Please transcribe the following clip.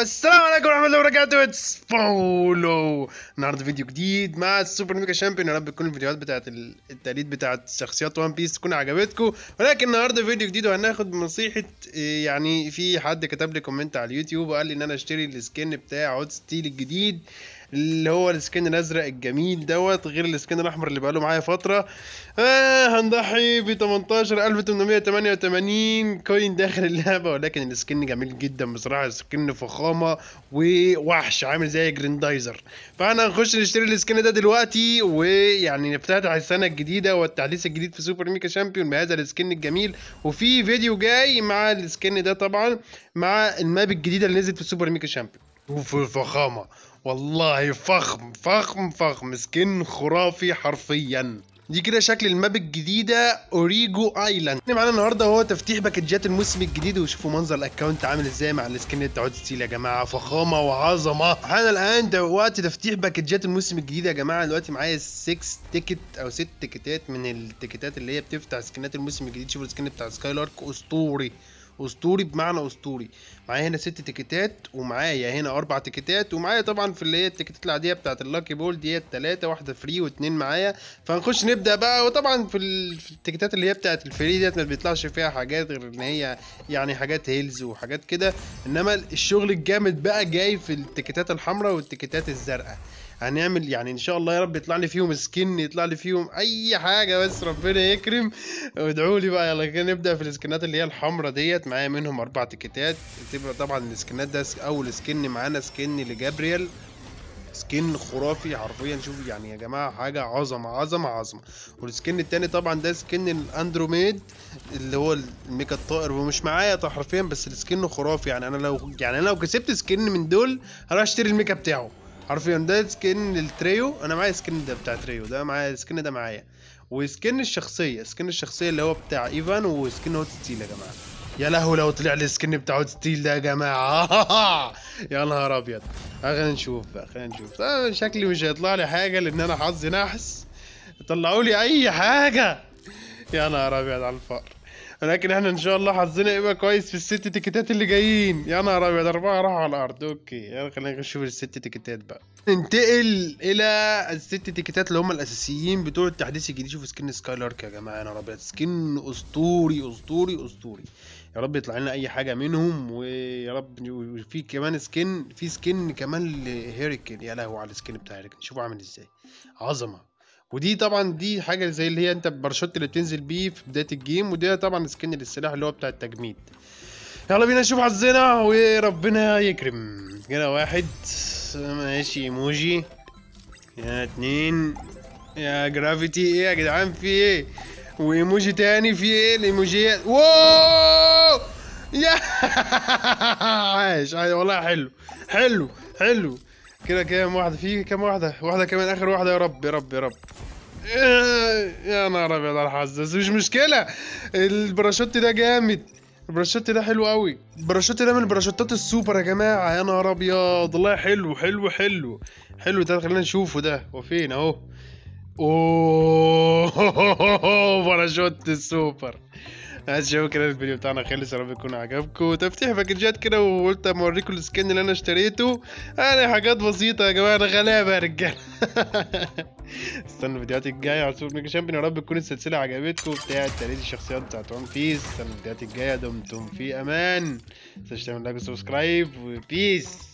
السلام عليكم ورحمه الله وبركاته اتس فولو النهارده فيديو جديد مع السوبر ميكا شامبيون يا رب تكون الفيديوهات بتاعه التقليد بتاعه شخصيات وان بيس تكون عجبتكم ولكن النهارده فيديو جديد وهناخد نصيحه إيه، يعني في حد كتب لي كومنت على اليوتيوب وقال لي ان انا اشتري السكين بتاع هوت ستيل الجديد اللي هو السكن الازرق الجميل دوت غير السكن الاحمر اللي بقاله معايا فتره آه هنضحي ب 18888 كوين داخل اللعبه ولكن السكن جميل جدا بصراحه السكن فخامه ووحش عامل زي جريندايزر فاحنا هنخش نشتري السكن ده دلوقتي ويعني نفتتح السنه الجديده والتحديث الجديد في سوبر ميكا شامبيون بهذا السكن الجميل وفي فيديو جاي مع السكن ده طبعا مع الماب الجديده اللي نزلت في سوبر ميكا شامبيون شوفوا الفخامة والله فخم فخم فخم سكن خرافي حرفيا دي كده شكل الماب الجديدة اوريجو ايلاند يعني معانا النهارده هو تفتيح باكجات الموسم الجديد وشوفوا منظر الاكونت عامل ازاي مع السكن بتاع ستيل يا جماعة فخامة وعظمة حان الان ده وقت تفتيح باكجات الموسم الجديد يا جماعة دلوقتي معايا 6 تيكت او 6 تيكتات من التيكتات اللي هي بتفتح سكنات الموسم الجديد شوفوا السكن بتاع سكاي لارك اسطوري اسطوري بمعنى اسطوري معايا هنا ست تيكيتات ومعايا هنا اربع تيكيتات ومعايا طبعا في اللي هي التيكيتات العاديه بتاعت اللاكي بول ديت ثلاثه واحده فري واثنين معايا فهنخش نبدا بقى وطبعا في التيكيتات اللي هي بتاعت الفري ديت ما بيطلعش فيها حاجات غير ان هي يعني حاجات هيلز وحاجات كده انما الشغل الجامد بقى جاي في التيكيتات الحمراء والتيكيتات الزرقاء هنعمل يعني ان شاء الله يا رب يطلع لي فيهم سكن يطلع لي فيهم اي حاجه بس ربنا يكرم وادعوا لي بقى يلا كده نبدا في السكنات اللي هي الحمراء ديت معايا منهم اربع تيكيتات تبقى طبعا السكنات ده اول سكن معانا سكن لجابريل سكن خرافي حرفيا شوف يعني يا جماعه حاجه عظمه عظمه عظمه والسكن التاني طبعا ده سكن الاندروميد اللي هو الميكا الطائر ومش معايا حرفيا بس السكن خرافي يعني انا لو يعني انا لو كسبت سكن من دول هروح اشتري الميكا بتاعه حرفيا ده سكن التريو انا معايا سكن ده بتاع تريو ده معايا السكن ده معايا وسكن الشخصيه سكن الشخصيه اللي هو بتاع ايفان وسكن هوت ستيل يا جماعه يا لهو لو طلع لي السكن بتاع هوت ستيل ده يا جماعه يا نهار ابيض خلينا نشوف بقى خلينا نشوف آه، شكلي مش هيطلع لي حاجه لان انا حظي نحس طلعوا لي اي حاجه يا نهار ابيض على الفقر ولكن احنا ان شاء الله حظنا يبقى كويس في الست تيكتات اللي جايين يا نهار ابيض اربعه راحوا على الارض اوكي يلا خلينا نشوف الست تيكتات بقى ننتقل الى الست تيكتات اللي هم الاساسيين بتوع التحديث الجديد شوفوا سكن سكاي لارك يا جماعه يا نهار ابيض سكن اسطوري اسطوري اسطوري يا رب يطلع لنا اي حاجه منهم ويا رب وفي كمان سكن في سكن كمان لهيريكن يا لهوي على السكن بتاع هيريكن شوفوا عامل ازاي عظمه ودي طبعا دي حاجه زي اللي هي انت الباراشوت اللي بتنزل بيه في بدايه الجيم ودي طبعا سكن للسلاح اللي هو بتاع التجميد يلا بينا نشوف حظنا وربنا يكرم كده واحد ماشي ايموجي يا اتنين يا جرافيتي ايه يا جدعان في ايه وايموجي تاني في ايه الايموجيات واو يا عايش والله حلو حلو حلو كده كام واحدة في كام واحدة واحدة كمان آخر واحدة يا رب يا رب يا رب يا نهار أبيض على الحظ بس مش مشكلة الباراشوت ده جامد الباراشوت ده حلو قوي الباراشوت ده من الباراشوتات السوبر يا جماعة يا نهار أبيض والله حلو حلو حلو حلو ده خلينا نشوفه ده هو فين أهو اوه باراشوت السوبر عايز اشوفكم كده الفيديو بتاعنا خلص يا رب يكون عجبكم تفتيح باكجات كده وقلت اما اوريكم السكن اللي انا اشتريته يعني حاجات بسيطه يا جماعه انا غلابه يا رجاله استنوا الفيديوهات الجايه على سوبر ميجا شامبيون يا رب تكون السلسله عجبتكم بتاعه تاريخ الشخصيات بتاعت ون بيس استنوا الفيديوهات الجايه دمتم في امان ما تنساش تعمل لايك وسبسكرايب وبيس